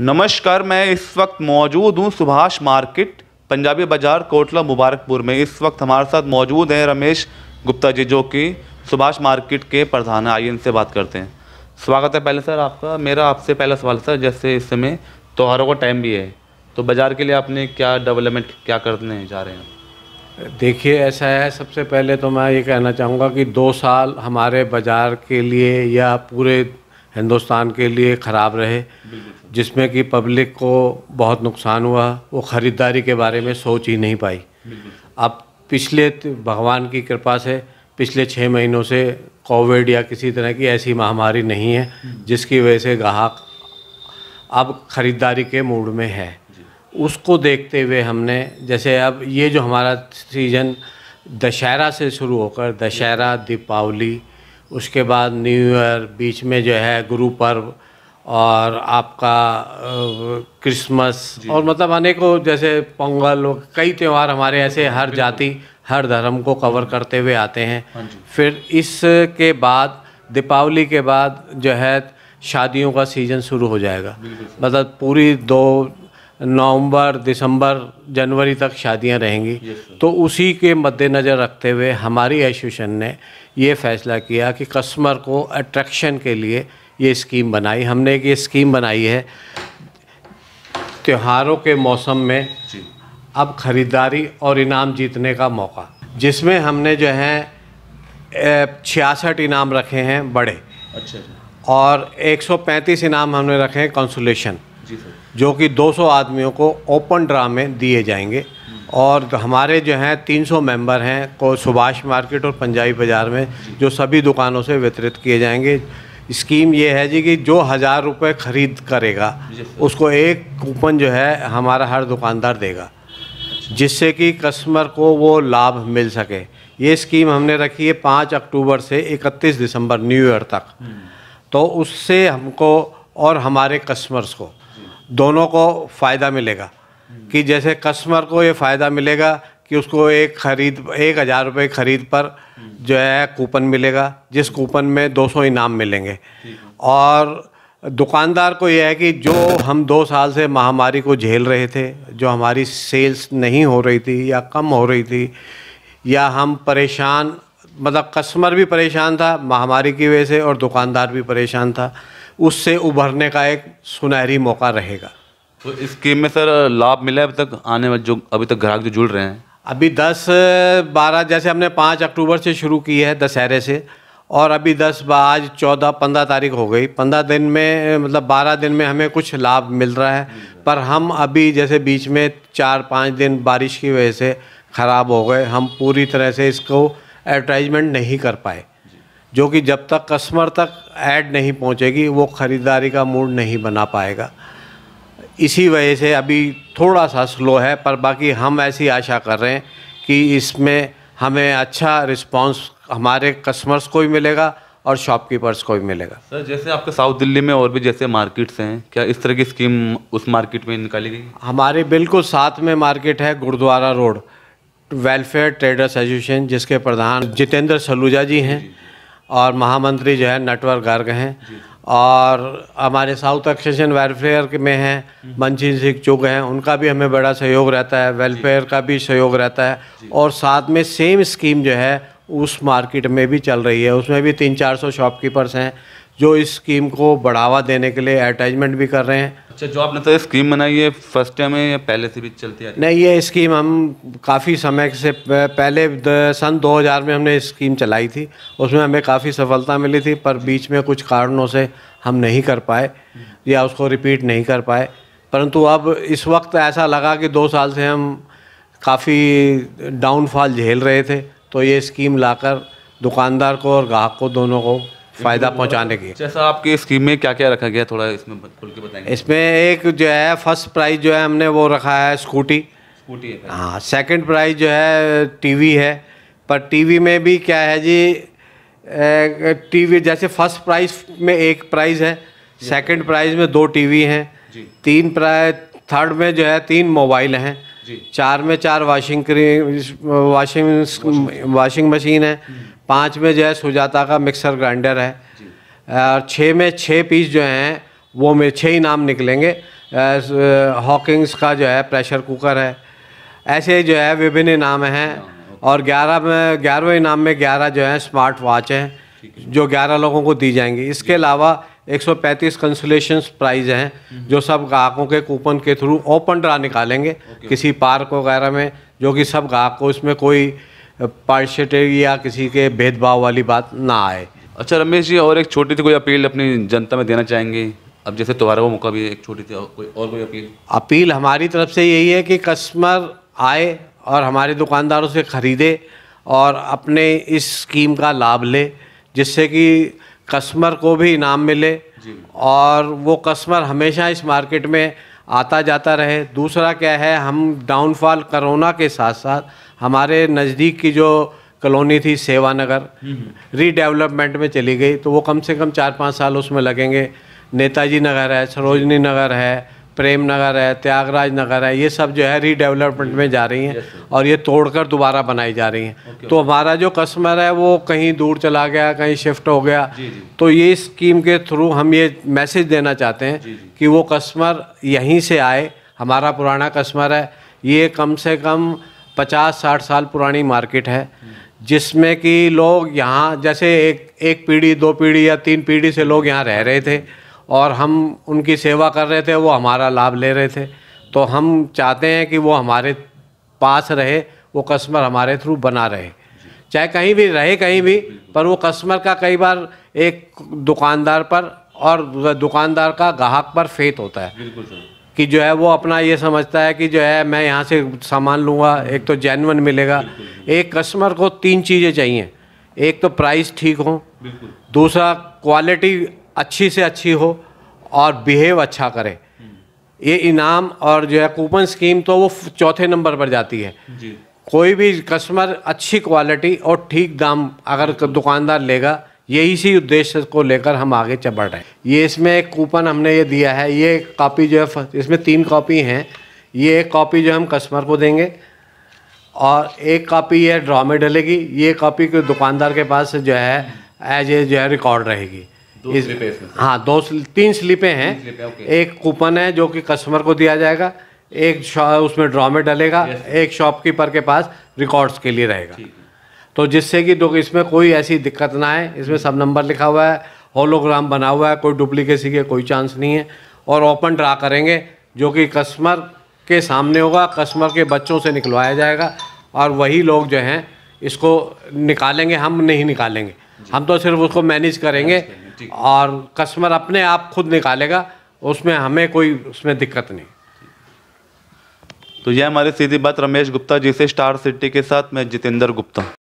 नमस्कार मैं इस वक्त मौजूद हूँ सुभाष मार्केट पंजाबी बाजार कोटला मुबारकपुर में इस वक्त हमारे साथ मौजूद हैं रमेश गुप्ता जी जो कि सुभाष मार्केट के प्रधान हैं आइए इनसे बात करते हैं स्वागत है पहले सर आपका मेरा आपसे पहला सवाल सर जैसे इस समय त्योहारों का टाइम भी है तो बाज़ार के लिए आपने क्या डेवलपमेंट क्या करने जा रहे हैं देखिए ऐसा है सबसे पहले तो मैं ये कहना चाहूँगा कि दो साल हमारे बाज़ार के लिए या पूरे हिंदुस्तान के लिए ख़राब रहे जिसमें कि पब्लिक को बहुत नुकसान हुआ वो ख़रीदारी के बारे में सोच ही नहीं पाई अब पिछले भगवान की कृपा से पिछले छः महीनों से कोविड या किसी तरह की ऐसी महामारी नहीं है हम्म। जिसकी वजह से ग्राहक अब ख़रीदारी के मूड में है उसको देखते हुए हमने जैसे अब ये जो हमारा सीज़न दशहरा से शुरू होकर दशहरा दीपावली उसके बाद न्यू ईयर बीच में जो है गुरु पर्व और आपका क्रिसमस और मतलब अनेकों जैसे पोंगल कई त्यौहार हमारे ऐसे हर जाति हर धर्म को कवर करते हुए आते हैं हाँ फिर इसके बाद दीपावली के बाद जो है शादियों का सीज़न शुरू हो जाएगा मतलब पूरी दो नवंबर दिसंबर जनवरी तक शादियां रहेंगी तो उसी के मद्देनज़र रखते हुए हमारी एसोसिएशन ने ये फैसला किया कि कस्टमर को अट्रैक्शन के लिए ये स्कीम बनाई हमने एक ये स्कीम बनाई है त्योहारों के मौसम में अब ख़रीदारी और इनाम जीतने का मौका जिसमें हमने जो है छियासठ इनाम रखे हैं बड़े अच्छा और 135 इनाम हमने रखे हैं कॉन्सुलेशन जो कि 200 आदमियों को ओपन ड्रा में दिए जाएंगे और हमारे जो हैं 300 मेंबर हैं को सुभाष मार्केट और पंजाबी बाज़ार में जो सभी दुकानों से वितरित किए जाएंगे स्कीम ये है जी कि जो हज़ार रुपये ख़रीद करेगा उसको एक कूपन जो है हमारा हर दुकानदार देगा अच्छा। जिससे कि कस्टमर को वो लाभ मिल सके ये स्कीम हमने रखी है पाँच अक्टूबर से इकतीस दिसंबर न्यू ईयर तक हम्म। तो उससे हमको और हमारे कस्टमर्स को दोनों को फ़ायदा मिलेगा कि जैसे कस्टमर को ये फ़ायदा मिलेगा कि उसको एक खरीद एक हज़ार रुपये खरीद पर जो है कूपन मिलेगा जिस कूपन में दो सौ इनाम मिलेंगे और दुकानदार को यह है कि जो हम दो साल से महामारी को झेल रहे थे जो हमारी सेल्स नहीं हो रही थी या कम हो रही थी या हम परेशान मतलब कस्टमर भी परेशान था महामारी की वजह से और दुकानदार भी परेशान था उससे उभरने का एक सुनहरी मौका रहेगा तो इस स्कीम में सर लाभ मिला है अभी तक आने वाले जो अभी तक ग्राहक जो जुड़ रहे हैं अभी दस बारह जैसे हमने पाँच अक्टूबर से शुरू की है दशहरे से और अभी दस आज चौदह पंद्रह तारीख हो गई पंद्रह दिन में मतलब बारह दिन में हमें कुछ लाभ मिल रहा है पर हम अभी जैसे बीच में चार पाँच दिन बारिश की वजह से ख़राब हो गए हम पूरी तरह से इसको एडवर्टाइजमेंट नहीं कर पाए जो कि जब तक कस्टमर तक ऐड नहीं पहुंचेगी वो ख़रीदारी का मूड नहीं बना पाएगा इसी वजह से अभी थोड़ा सा स्लो है पर बाकी हम ऐसी आशा कर रहे हैं कि इसमें हमें अच्छा रिस्पांस हमारे कस्टमर्स को भी मिलेगा और शॉपकीपर्स को भी मिलेगा सर जैसे आपके साउथ दिल्ली में और भी जैसे मार्केट्स हैं क्या इस तरह की स्कीम उस मार्केट में निकाली गई हमारे बिल्कुल साथ में मार्केट है Gurudwara road welfare traders association जिसके प्रधान जितेंद्र सलूजा जी हैं और महामंत्री जो है नटवर गर्ग हैं और हमारे साउथ एक्सेशन वेलफेयर में हैं हम्म। मनजीत सिंह चुग हैं उनका भी हमें बड़ा सहयोग रहता है वेलफेयर का भी सहयोग रहता है और साथ में सेम स्कीम जो है उस मार्केट में भी चल रही है उसमें भी तीन चार सौ शॉपकीपर्स हैं जो इस स्कीम को बढ़ावा देने के लिए एडवर्टाइजमेंट भी कर रहे हैं अच्छा जो आपने तो स्कीम बनाई है फर्स्ट टाइम है या पहले से भी चलती है नहीं ये स्कीम हम काफ़ी समय से पहले सन 2000 में हमने स्कीम चलाई थी उसमें हमें काफ़ी सफलता मिली थी पर बीच में कुछ कारणों से हम नहीं कर पाए या उसको रिपीट नहीं कर पाए परंतु अब इस वक्त ऐसा लगा कि दो साल से हम काफ़ी डाउनफॉल झेल रहे थे तो ये स्कीम लाकर दुकानदार को और ग्राहक को दोनों को फ़ायदा पहुंचाने की जैसा आपकी स्कीम में क्या क्या रखा गया थोड़ा इसमें खुल के बताएंगे इसमें एक जो है फर्स्ट प्राइज़ जो है हमने वो रखा है स्कूटी स्कूटी है हाँ सेकंड प्राइज़ जो है टीवी है पर टीवी में भी क्या है जी टीवी जैसे फर्स्ट प्राइज़ में एक प्राइज़ है सेकंड प्राइज़ तो में दो टीवी हैं तीन प्राइज थर्ड में जो है तीन मोबाइल हैं चार में चार washing cream washing washing machine है पाँच में जो है सुजाता का मिक्सर ग्राइंडर है और छः में छः पीस जो हैं वो में छः ही नाम निकलेंगे हॉकिंग्स का जो है प्रेशर कुकर है ऐसे जो है विभिन्न इनाम हैं हाँ, और ग्यारह में ग्यारहवें इनाम में ग्यारह जो है स्मार्ट वॉच हैं जो ग्यारह लोगों को दी जाएंगी इसके अलावा 135 कंसुलेशन प्राइज हैं हम्म। जो सब ग्राहकों के कूपन के थ्रू ओपन ड्रा निकालेंगे किसी पार्क वगैरह में जो कि सब ग्राहक को इसमें कोई पार्शटेरी या किसी के भेदभाव वाली बात ना आए अच्छा रमेश जी और एक छोटी सी कोई अपील अपनी जनता में देना चाहेंगे अब जैसे तुम्हारा वो मौका भी एक छोटी सी कोई और कोई अपील अपील हमारी तरफ से यही है कि कस्टमर आए और हमारे दुकानदारों से ख़रीदे और अपने इस स्कीम का लाभ ले जिससे कि कस्टमर को भी इनाम मिले और वो कस्टमर हमेशा इस मार्केट में आता जाता रहे दूसरा क्या है हम डाउनफॉल करोना के साथ साथ हमारे नज़दीक की जो कॉलोनी थी सेवानगर रीडेवलपमेंट हम्म। में चली गई तो वो कम से कम चार पाँच साल उसमें लगेंगे नेताजी नगर है सरोजनी नगर है प्रेम नगर है त्यागराज नगर है ये सब जो है रीडेवलपमेंट में जा रही हैं और ये तोड़कर दोबारा बनाई जा रही हैं तो हमारा जो कस्टमर है वो कहीं दूर चला गया कहीं शिफ्ट हो गया जी जी। तो ये स्कीम के थ्रू हम ये मैसेज देना चाहते हैं जी कि वो कस्टमर यहीं से आए हमारा पुराना कस्टमर है ये कम से कम पचास साठ साल पुरानी मार्केट है जिसमें कि लोग यहाँ जैसे एक एक पीढ़ी दो पीढ़ी या तीन पीढ़ी से लोग यहाँ रह रहे थे और हम उनकी सेवा कर रहे थे वो हमारा लाभ ले रहे थे तो हम चाहते हैं कि वो हमारे पास रहे वो कस्टमर हमारे थ्रू बना रहे चाहे कहीं भी रहे कहीं भी पर वो कस्टमर का कई बार एक दुकानदार पर और दुकानदार का ग्राहक पर फेत होता है बिल्कुल सर कि जो है वो अपना ये समझता है कि जो है मैं यहाँ से सामान लूँगा एक तो जैनवन मिलेगा एक कस्टमर को तीन चीज़ें चाहिए एक तो प्राइस ठीक हो दूसरा क्वालिटी अच्छी से अच्छी हो और बिहेव अच्छा करे हम्म। ये इनाम और जो है कूपन स्कीम तो वो चौथे नंबर पर जाती है कोई भी कस्टमर अच्छी क्वालिटी और ठीक दाम अगर दुकानदार लेगा ये इसी उद्देश्य को लेकर हम आगे चल रहे हैं ये इसमें एक कूपन हमने ये दिया है ये कॉपी जो है इसमें तीन कॉपी हैं ये एक कॉपी जो हम कस्टमर को देंगे और एक कॉपी ये ड्रॉ में डलेगी ये कॉपी दुकानदार के पास जो है एज ए जो है रिकॉर्ड रहेगी इस हाँ दो तीन स्लिपें हैं स्लिपे, एक कूपन है जो कि कस्टमर को दिया जाएगा एक उसमें ड्रॉ में डलेगा एक शॉपकीपर के पास रिकॉर्ड्स के लिए रहेगा तो जिससे कि तो इसमें कोई ऐसी दिक्कत ना आए इसमें सब नंबर लिखा हुआ है होलोग्राम बना हुआ है कोई डुप्लीकेसी के कोई चांस नहीं है और ओपन ड्रा करेंगे जो कि कस्टमर के सामने होगा कस्टमर के बच्चों से निकलवाया जाएगा और वही लोग जो हैं इसको निकालेंगे हम नहीं निकालेंगे हम तो सिर्फ उसको मैनेज करेंगे और कस्टमर अपने आप खुद निकालेगा उसमें हमें कोई उसमें दिक्कत नहीं तो यह हमारी सीधी बात रमेश गुप्ता जी से स्टार सिटी के साथ मैं जितेंद्र गुप्ता